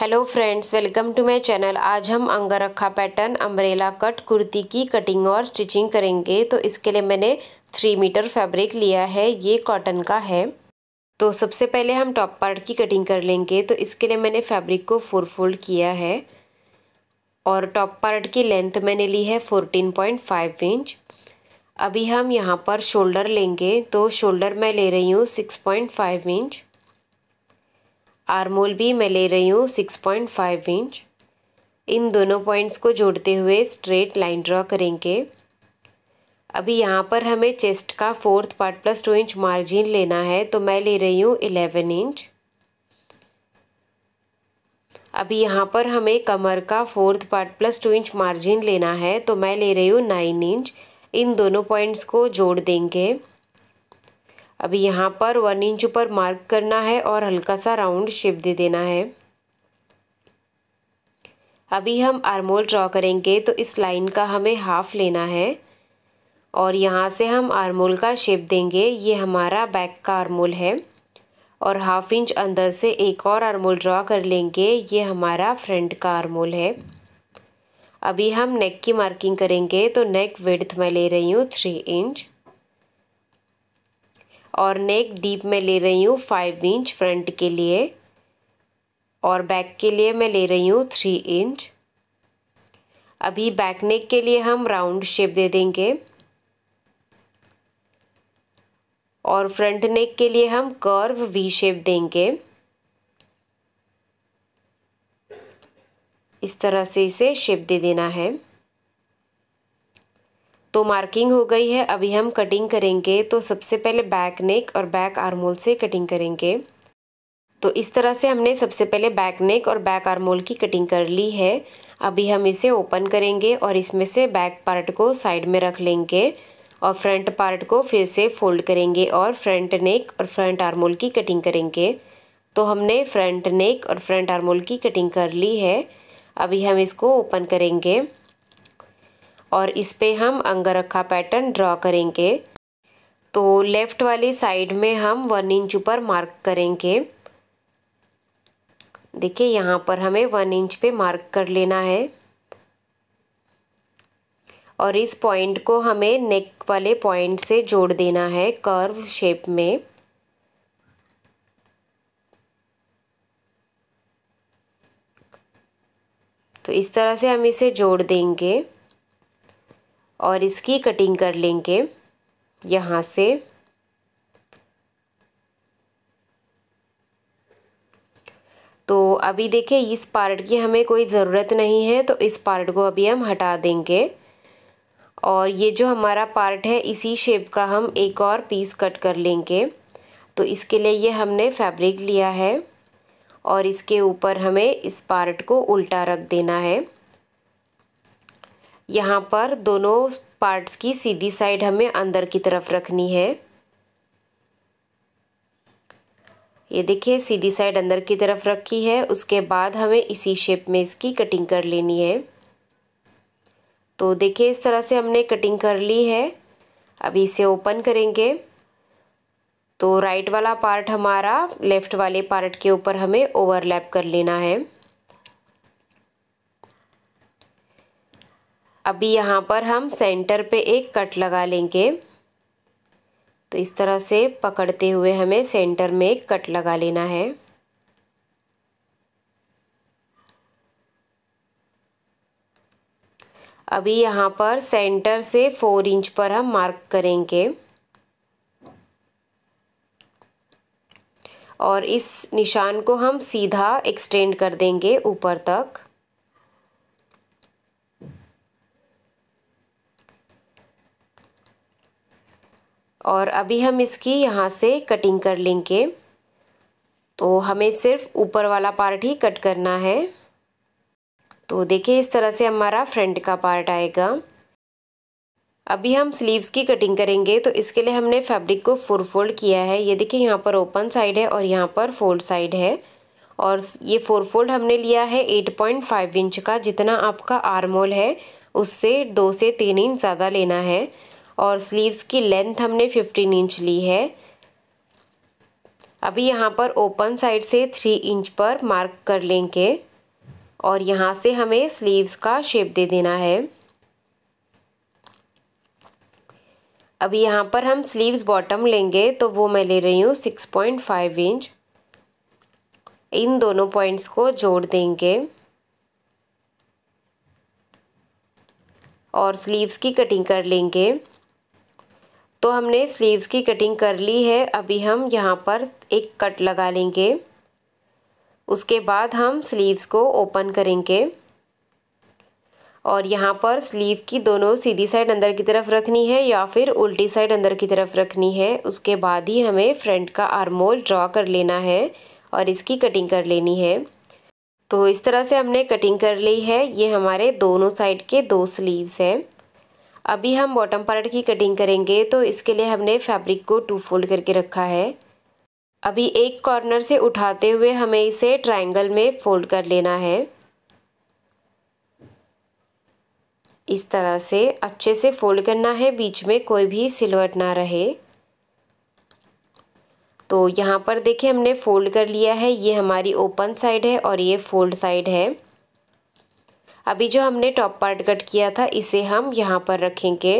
hello friends welcome to my channel आज हम angrakha pattern umbrella cut kurti की कटिंग और स्टिचिंग करेंगे तो इसके लिए मैंने थ्री मीटर फैब्रिक लिया है ये कॉटन का है तो सबसे पहले हम टॉप पार्ट की कटिंग कर लेंगे तो इसके लिए मैंने फैब्रिक को फोर फोल्ड किया है और टॉप पार्ट की लेंथ मैंने ली है फोर्टीन पॉइंट फाइव इंच अभी हम यहाँ पर शोल्डर लेंगे तो शोल्डर मैं ले रही हूँ six point five inch armhole भी मैं ले रही हूँ सिक्स पॉइंट फाइव इंच इन दोनों पॉइंट्स को जोड़ते हुए स्ट्रेट लाइन ड्रॉ करेंगे अभी यहाँ पर हमें चेस्ट का fourth part plus two inch margin लेना है तो मैं ले रही हूँ इलेवन इंच अभी यहाँ पर हमें कमर का fourth part plus two inch margin लेना है तो मैं ले रही हूँ नाइन इंच इन दोनों पॉइंट्स को जोड़ देंगे अब यहाँ पर वन इंच ऊपर मार्क करना है और हल्का सा राउंड शेप दे देना है अभी हम आर्मोल ड्रॉ करेंगे तो इस लाइन का हमें हाफ लेना है और यहाँ से हम आर्मोल का शेप देंगे ये हमारा बैक का आर्मोल है और हाफ इंच अंदर से एक और आर्मोल ड्रॉ कर लेंगे ये हमारा फ्रंट का आर्मोल है अभी हम नेक की मार्किंग करेंगे तो नेक वेड्थ मैं ले रही हूँ थ्री इंच और नेक डीप में ले रही हूँ फाइव इंच फ्रंट के लिए और बैक के लिए मैं ले रही हूँ थ्री इंच अभी बैक नेक के लिए हम राउंड शेप दे देंगे और फ्रंट नेक के लिए हम कर्व वी शेप देंगे इस तरह से इसे शेप दे देना है तो मार्किंग हो गई है अभी हम कटिंग करेंगे तो सबसे पहले बैक नेक और बैक आर्मोल से कटिंग करेंगे तो इस तरह से हमने सबसे पहले बैक नेक और बैक आर्मोल की कटिंग कर ली है अभी हम इसे ओपन करेंगे और इसमें से बैक पार्ट को साइड में रख लेंगे और फ्रंट पार्ट को फिर से फोल्ड करेंगे और फ्रंट नेक और फ्रंट आर्मोल की कटिंग करेंगे तो हमने फ्रंट नेक और फ्रंट आर्मोल की कटिंग कर ली है अभी हम इसको ओपन करेंगे और इस पर हम अंगरखा पैटर्न ड्रॉ करेंगे तो लेफ़्ट वाली साइड में हम वन इंच ऊपर मार्क करेंगे देखिए यहाँ पर हमें वन इंच पे मार्क कर लेना है और इस पॉइंट को हमें नेक वाले पॉइंट से जोड़ देना है कर्व शेप में तो इस तरह से हम इसे जोड़ देंगे और इसकी कटिंग कर लेंगे यहाँ से तो अभी देखिए इस पार्ट की हमें कोई ज़रूरत नहीं है तो इस पार्ट को अभी हम हटा देंगे और ये जो हमारा पार्ट है इसी शेप का हम एक और पीस कट कर लेंगे तो इसके लिए ये हमने फैब्रिक लिया है और इसके ऊपर हमें इस पार्ट को उल्टा रख देना है यहाँ पर दोनों पार्ट्स की सीधी साइड हमें अंदर की तरफ रखनी है ये देखिए सीधी साइड अंदर की तरफ रखी है उसके बाद हमें इसी शेप में इसकी कटिंग कर लेनी है तो देखिए इस तरह से हमने कटिंग कर ली है अभी इसे ओपन करेंगे तो राइट वाला पार्ट हमारा लेफ़्ट वाले पार्ट के ऊपर हमें ओवरलैप कर लेना है अभी यहाँ पर हम सेंटर पे एक कट लगा लेंगे तो इस तरह से पकड़ते हुए हमें सेंटर में एक कट लगा लेना है अभी यहाँ पर सेंटर से फोर इंच पर हम मार्क करेंगे और इस निशान को हम सीधा एक्सटेंड कर देंगे ऊपर तक और अभी हम इसकी यहाँ से कटिंग कर लेंगे तो हमें सिर्फ ऊपर वाला पार्ट ही कट करना है तो देखिए इस तरह से हमारा फ्रंट का पार्ट आएगा अभी हम स्लीव्स की कटिंग करेंगे तो इसके लिए हमने फैब्रिक को फोर फोल्ड किया है ये देखिए यहाँ पर ओपन साइड है और यहाँ पर फोल्ड साइड है और ये फोर फोल्ड हमने लिया है एट पॉइंट फाइव इंच का जितना आपका आर्मोल है उससे दो से तीन इंच ज़्यादा लेना है और स्लीव्स की लेंथ हमने 15 इंच ली है अभी यहाँ पर ओपन साइड से थ्री इंच पर मार्क कर लेंगे और यहाँ से हमें स्लीव्स का शेप दे देना है अभी यहाँ पर हम स्लीव्स बॉटम लेंगे तो वो मैं ले रही हूँ सिक्स पॉइंट फाइव इंच इन दोनों पॉइंट्स को जोड़ देंगे और स्लीव्स की कटिंग कर लेंगे तो हमने स्लीव्स की कटिंग कर ली है अभी हम यहाँ पर एक कट लगा लेंगे उसके बाद हम स्लीव्स को ओपन करेंगे और यहाँ पर स्लीव की दोनों सीधी साइड अंदर की तरफ रखनी है या फिर उल्टी साइड अंदर की तरफ रखनी है उसके बाद ही हमें फ्रंट का आर्मोल ड्रॉ कर लेना है और इसकी कटिंग कर लेनी है तो इस तरह से हमने कटिंग कर ली है ये हमारे दोनों साइड के दो स्लीव्स हैं अभी हम बॉटम पार्ट की कटिंग करेंगे तो इसके लिए हमने फैब्रिक को टू फोल्ड करके रखा है अभी एक कॉर्नर से उठाते हुए हमें इसे ट्रायंगल में फोल्ड कर लेना है इस तरह से अच्छे से फोल्ड करना है बीच में कोई भी सिलवट ना रहे तो यहाँ पर देखिए हमने फोल्ड कर लिया है ये हमारी ओपन साइड है और ये फोल्ड साइड है अभी जो हमने टॉप पार्ट कट किया था इसे हम यहाँ पर रखेंगे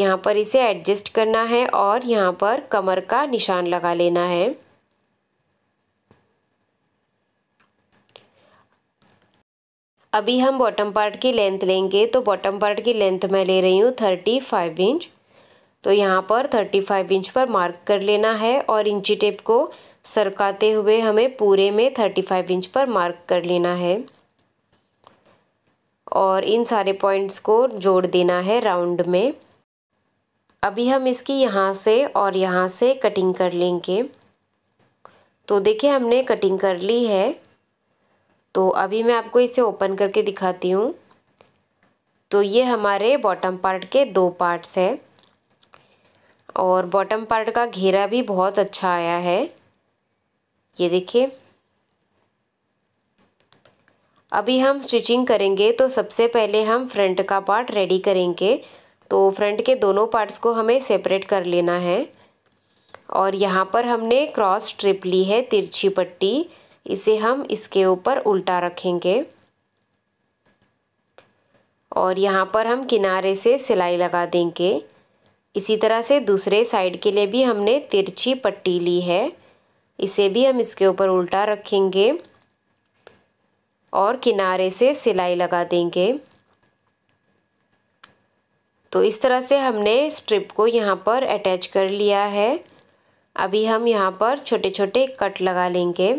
यहाँ पर इसे एडजस्ट करना है और यहाँ पर कमर का निशान लगा लेना है अभी हम बॉटम पार्ट की लेंथ लेंगे तो बॉटम पार्ट की लेंथ मैं ले रही हूँ थर्टी फाइव इंच तो यहाँ पर थर्टी फाइव इंच पर मार्क कर लेना है और इंची टेप को सरकाते हुए हमें पूरे में थर्टी फाइव इंच पर मार्क कर लेना है और इन सारे पॉइंट्स को जोड़ देना है राउंड में अभी हम इसकी यहाँ से और यहाँ से कटिंग कर लेंगे तो देखिए हमने कटिंग कर ली है तो अभी मैं आपको इसे ओपन करके दिखाती हूँ तो ये हमारे बॉटम पार्ट के दो पार्ट्स है और बॉटम पार्ट का घेरा भी बहुत अच्छा आया है ये देखिए अभी हम स्टिचिंग करेंगे तो सबसे पहले हम फ्रंट का पार्ट रेडी करेंगे तो फ्रंट के दोनों पार्ट्स को हमें सेपरेट कर लेना है और यहाँ पर हमने क्रॉस स्ट्रिप ली है तिरछी पट्टी इसे हम इसके ऊपर उल्टा रखेंगे और यहाँ पर हम किनारे से सिलाई लगा देंगे इसी तरह से दूसरे साइड के लिए भी हमने तिरछी पट्टी ली है इसे भी हम इसके ऊपर उल्टा रखेंगे और किनारे से सिलाई लगा देंगे तो इस तरह से हमने स्ट्रिप को यहाँ पर अटैच कर लिया है अभी हम यहाँ पर छोटे छोटे कट लगा लेंगे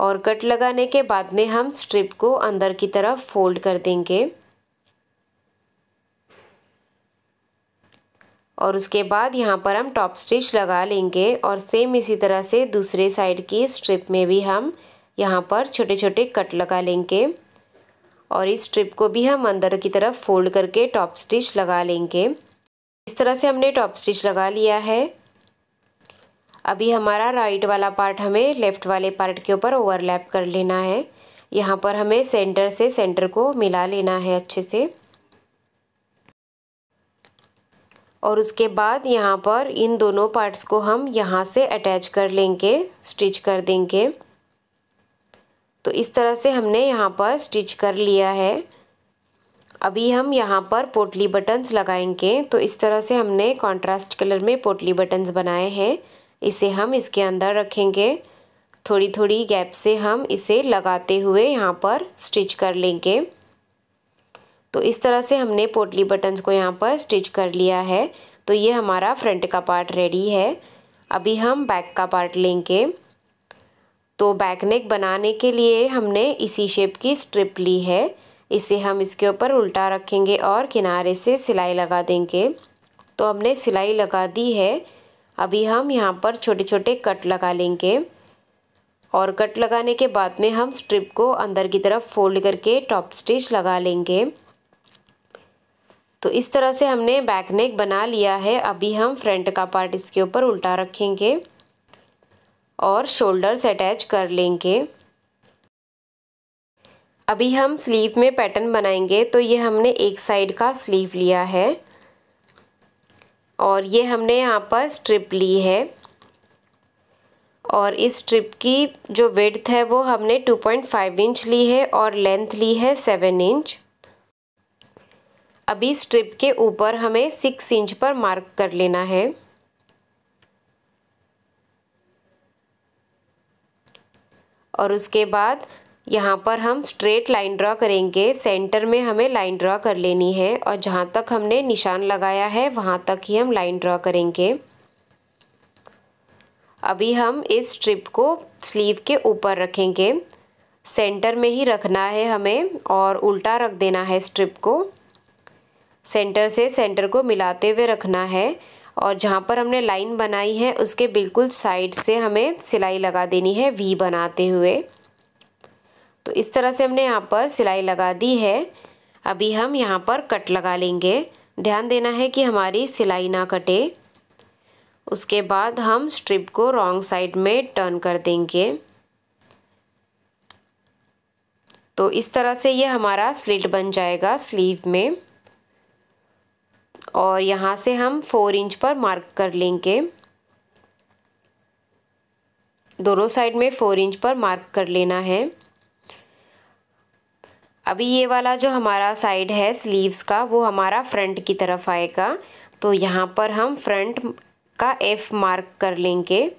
और कट लगाने के बाद में हम स्ट्रिप को अंदर की तरफ फोल्ड कर देंगे और उसके बाद यहाँ पर हम टॉप स्टिच लगा लेंगे और सेम इसी तरह से दूसरे साइड की स्ट्रिप में भी हम यहाँ पर छोटे छोटे कट लगा लेंगे और इस स्ट्रिप को भी हम अंदर की तरफ फोल्ड करके टॉप स्टिच लगा लेंगे इस तरह से हमने टॉप स्टिच लगा लिया है अभी हमारा राइट वाला पार्ट हमें लेफ़्ट वाले पार्ट के ऊपर ओवरलैप कर लेना है यहाँ पर हमें सेंटर से सेंटर को मिला लेना है अच्छे से और उसके बाद यहाँ पर इन दोनों पार्ट्स को हम यहाँ से अटैच कर लेंगे स्टिच कर देंगे तो इस तरह से हमने यहाँ पर स्टिच कर लिया है अभी हम यहाँ पर पोटली बटन्स लगाएंगे तो इस तरह से हमने कॉन्ट्रास्ट कलर में पोटली बटन्स बनाए हैं इसे हम इसके अंदर रखेंगे थोड़ी थोड़ी गैप से हम इसे लगाते हुए यहाँ पर स्टिच कर लेंगे तो इस तरह से हमने पोटली बटन्स को यहाँ पर स्टिच कर लिया है तो ये हमारा फ्रंट का पार्ट रेडी है अभी हम बैक का पार्ट लेंगे तो बैक नेक बनाने के लिए हमने इसी शेप की स्ट्रिप ली है इसे हम इसके ऊपर उल्टा रखेंगे और किनारे से सिलाई लगा देंगे तो हमने सिलाई लगा दी है अभी हम यहाँ पर छोटे छोटे कट लगा लेंगे और कट लगाने के बाद में हम स्ट्रिप को अंदर की तरफ फोल्ड करके टॉप स्टिच लगा लेंगे तो इस तरह से हमने बैक नेक बना लिया है अभी हम फ्रंट का पार्ट इसके ऊपर उल्टा रखेंगे और शोल्डर्स अटैच कर लेंगे अभी हम स्लीव में पैटर्न बनाएंगे तो ये हमने एक साइड का स्लीव लिया है और ये हमने यहाँ पर स्ट्रिप ली है और इस स्ट्रिप की जो विड्थ है वो हमने 2.5 इंच ली है और लेंथ ली है 7 इंच अभी स्ट्रिप के ऊपर हमें सिक्स इंच पर मार्क कर लेना है और उसके बाद यहाँ पर हम स्ट्रेट लाइन ड्रा करेंगे सेंटर में हमें लाइन ड्रा कर लेनी है और जहाँ तक हमने निशान लगाया है वहाँ तक ही हम लाइन ड्रा करेंगे अभी हम इस स्ट्रिप को स्लीव के ऊपर रखेंगे सेंटर में ही रखना है हमें और उल्टा रख देना है स्ट्रिप को सेंटर से सेंटर को मिलाते हुए रखना है और जहाँ पर हमने लाइन बनाई है उसके बिल्कुल साइड से हमें सिलाई लगा देनी है वी बनाते हुए तो इस तरह से हमने यहाँ पर सिलाई लगा दी है अभी हम यहाँ पर कट लगा लेंगे ध्यान देना है कि हमारी सिलाई ना कटे उसके बाद हम स्ट्रिप को रॉन्ग साइड में टर्न कर देंगे तो इस तरह से ये हमारा स्लिट बन जाएगा स्लीव में और यहाँ से हम फोर इंच पर मार्क कर लेंगे दोनों साइड में फोर इंच पर मार्क कर लेना है अभी ये वाला जो हमारा साइड है स्लीव्स का वो हमारा फ्रंट की तरफ आएगा तो यहाँ पर हम फ्रंट का एफ़ मार्क कर लेंगे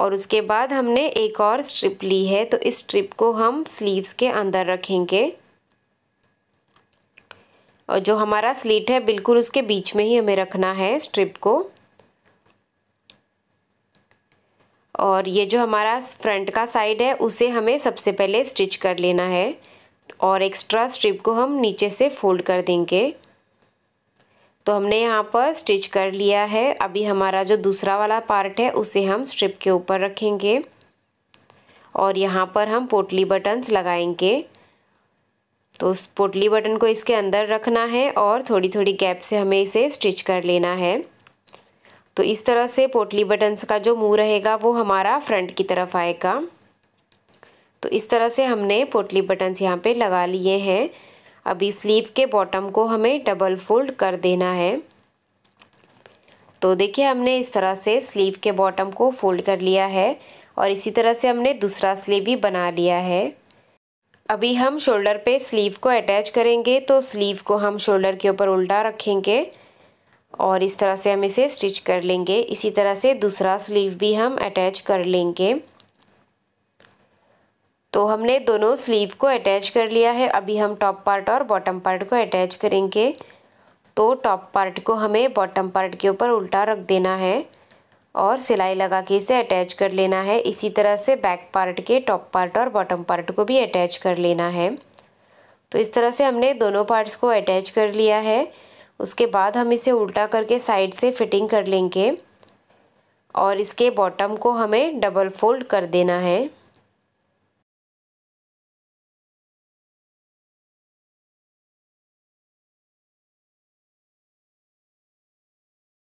और उसके बाद हमने एक और स्ट्रिप ली है तो इस स्ट्रिप को हम स्लीव्स के अंदर रखेंगे और जो हमारा स्लीट है बिल्कुल उसके बीच में ही हमें रखना है स्ट्रिप को और ये जो हमारा फ्रंट का साइड है उसे हमें सबसे पहले स्टिच कर लेना है और एक्स्ट्रा स्ट्रिप को हम नीचे से फोल्ड कर देंगे तो हमने यहाँ पर स्टिच कर लिया है अभी हमारा जो दूसरा वाला पार्ट है उसे हम स्ट्रिप के ऊपर रखेंगे और यहाँ पर हम पोटली बटन्स लगाएंगे तो उस पोटली बटन को इसके अंदर रखना है और थोड़ी थोड़ी गैप से हमें इसे स्टिच कर लेना है तो इस तरह से पोटली बटन्स का जो मुंह रहेगा वो हमारा फ्रंट की तरफ आएगा तो इस तरह से हमने पोटली बटन्स यहाँ पे लगा लिए हैं अभी स्लीव के बॉटम को हमें डबल फोल्ड कर देना है तो देखिए हमने इस तरह से स्लीव के बॉटम को फोल्ड कर लिया है और इसी तरह से हमने दूसरा स्लीव भी बना लिया है अभी हम शोल्डर पे स्लीव को अटैच करेंगे तो स्लीव को हम शोल्डर के ऊपर उल्टा रखेंगे और इस तरह से हम इसे स्टिच कर लेंगे इसी तरह से दूसरा स्लीव भी हम अटैच कर लेंगे तो हमने दोनों स्लीव को अटैच कर लिया है अभी हम टॉप पार्ट और बॉटम पार्ट को अटैच करेंगे तो टॉप पार्ट को हमें बॉटम पार्ट के ऊपर उल्टा रख देना है और सिलाई लगा के इसे अटैच कर लेना है इसी तरह से बैक पार्ट के टॉप पार्ट और बॉटम पार्ट को भी अटैच कर लेना है तो इस तरह से हमने दोनों पार्ट्स को अटैच कर लिया है उसके बाद हम इसे उल्टा करके साइड से फिटिंग कर लेंगे और इसके बॉटम को हमें डबल फोल्ड कर देना है